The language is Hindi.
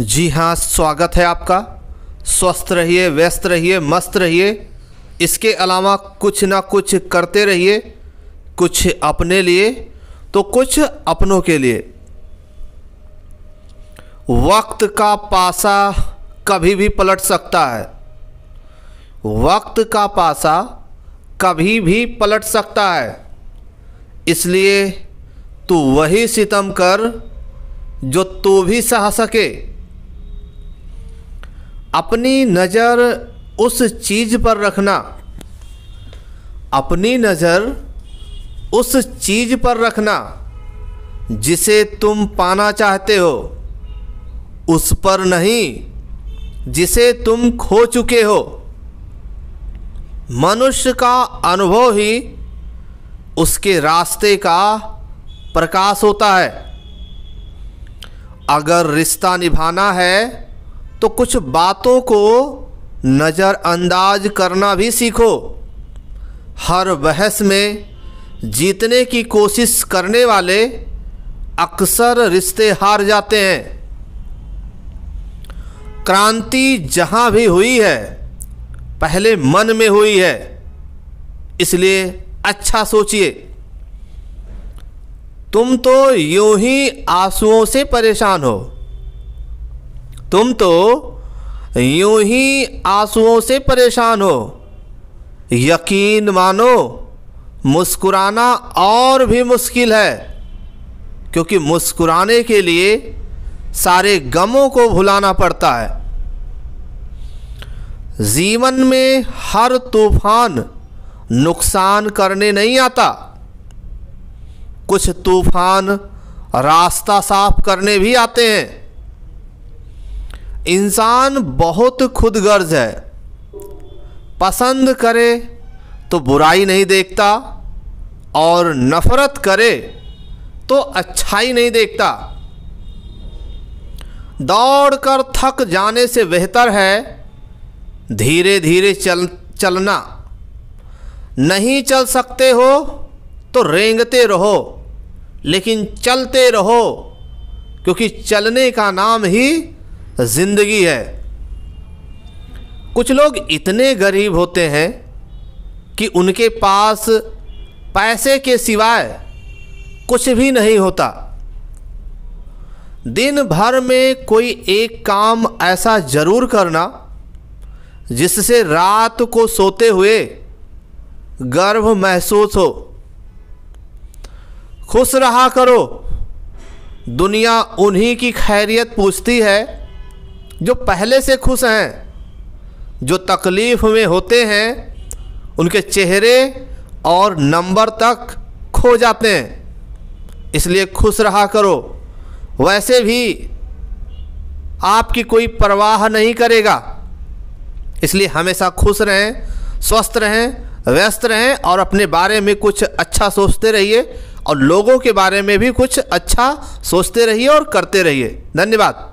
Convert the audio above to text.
जी हाँ स्वागत है आपका स्वस्थ रहिए व्यस्त रहिए मस्त रहिए इसके अलावा कुछ ना कुछ करते रहिए कुछ अपने लिए तो कुछ अपनों के लिए वक्त का पासा कभी भी पलट सकता है वक्त का पासा कभी भी पलट सकता है इसलिए तू वही सितम कर जो तू भी सह सके अपनी नज़र उस चीज़ पर रखना अपनी नज़र उस चीज़ पर रखना जिसे तुम पाना चाहते हो उस पर नहीं जिसे तुम खो चुके हो मनुष्य का अनुभव ही उसके रास्ते का प्रकाश होता है अगर रिश्ता निभाना है तो कुछ बातों को नज़रअंदाज करना भी सीखो हर बहस में जीतने की कोशिश करने वाले अक्सर रिश्ते हार जाते हैं क्रांति जहाँ भी हुई है पहले मन में हुई है इसलिए अच्छा सोचिए तुम तो यूं ही आंसुओं से परेशान हो तुम तो यूं ही आंसुओं से परेशान हो यकीन मानो मुस्कुराना और भी मुश्किल है क्योंकि मुस्कुराने के लिए सारे गमों को भुलाना पड़ता है जीवन में हर तूफान नुकसान करने नहीं आता कुछ तूफान रास्ता साफ करने भी आते हैं इंसान बहुत खुद गर्ज है पसंद करे तो बुराई नहीं देखता और नफ़रत करे तो अच्छाई नहीं देखता दौड़कर थक जाने से बेहतर है धीरे धीरे चल चलना नहीं चल सकते हो तो रेंगते रहो लेकिन चलते रहो क्योंकि चलने का नाम ही ज़िंदगी है कुछ लोग इतने गरीब होते हैं कि उनके पास पैसे के सिवाय कुछ भी नहीं होता दिन भर में कोई एक काम ऐसा ज़रूर करना जिससे रात को सोते हुए गर्व महसूस हो खुश रहा करो दुनिया उन्हीं की खैरियत पूछती है जो पहले से खुश हैं जो तकलीफ़ में होते हैं उनके चेहरे और नंबर तक खो जाते हैं इसलिए खुश रहा करो वैसे भी आपकी कोई परवाह नहीं करेगा इसलिए हमेशा खुश रहें स्वस्थ रहें व्यस्त रहें और अपने बारे में कुछ अच्छा सोचते रहिए और लोगों के बारे में भी कुछ अच्छा सोचते रहिए और करते रहिए धन्यवाद